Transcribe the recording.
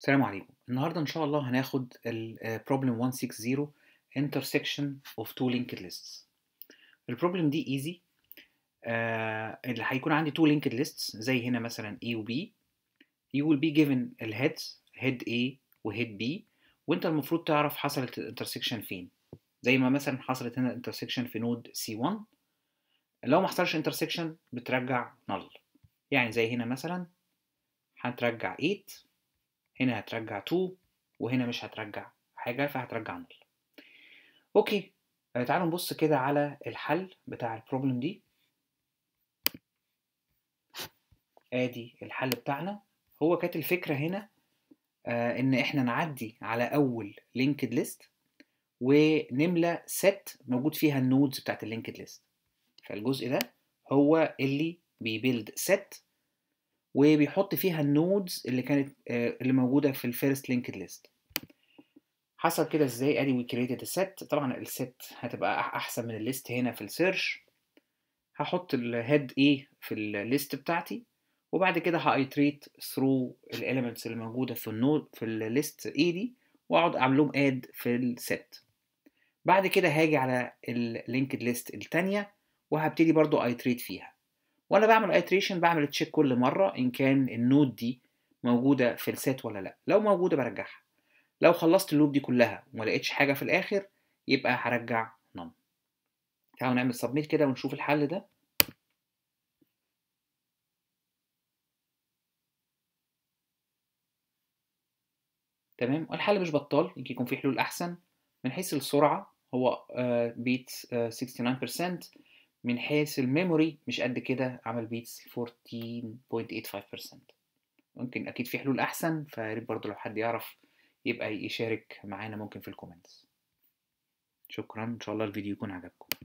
السلام عليكم النهارده ان شاء الله هناخد آه، problem 160 intersection of two linked lists problem دي easy آه اللي هيكون عندي two linked lists زي هنا مثلا A و B you will be given heads head A و head B وانت المفروض تعرف حصلت intersection فين زي ما مثلا حصلت هنا intersection في نود C1 لو ما حصلش intersection بترجع null يعني زي هنا مثلا هترجع 8 هنا هترجع 2 وهنا مش هترجع حاجة فهترجع نل اوكي آه، تعالوا نبص كده على الحل بتاع البروبلم دي ادي الحل بتاعنا هو كانت الفكرة هنا آه ان احنا نعدي على اول لينكد ليست ونملى ست موجود فيها النودز بتاعت اللينكد ليست فالجزء ده هو اللي بيبيلد ست وبيحط فيها النودز اللي كانت آه، اللي موجوده في الفيرست لينكد ليست حصل كده ازاي ادي وي كريتد الست طبعا الست هتبقى احسن من الليست هنا في السيرش هحط الهيد ايه في الليست بتاعتي وبعد كده هايتريت ثرو الاليمنتس اللي موجوده في النود في الليست ايه دي واقعد اعمل لهم اد في السيت بعد كده هاجي على اللينكد ليست التانية وهبتدي برضو ايتريت فيها وانا بعمل ايتريشن بعمل تشيك كل مره ان كان النود دي موجوده في السيت ولا لا لو موجوده برجعها لو خلصت اللوب دي كلها وما لقيتش حاجه في الاخر يبقى هرجع نم تعالوا نعمل سبميت كده ونشوف الحل ده تمام الحل مش بطال يمكن يكون في حلول احسن من حيث السرعه هو بيت آه، 69% من حيث الميموري مش قد كده عمل بيتس 14.85% ممكن اكيد في حلول احسن فياريت برضو لو حد يعرف يبقى يشارك معانا ممكن في الكومنتس شكرا ان شاء الله الفيديو يكون عجبكم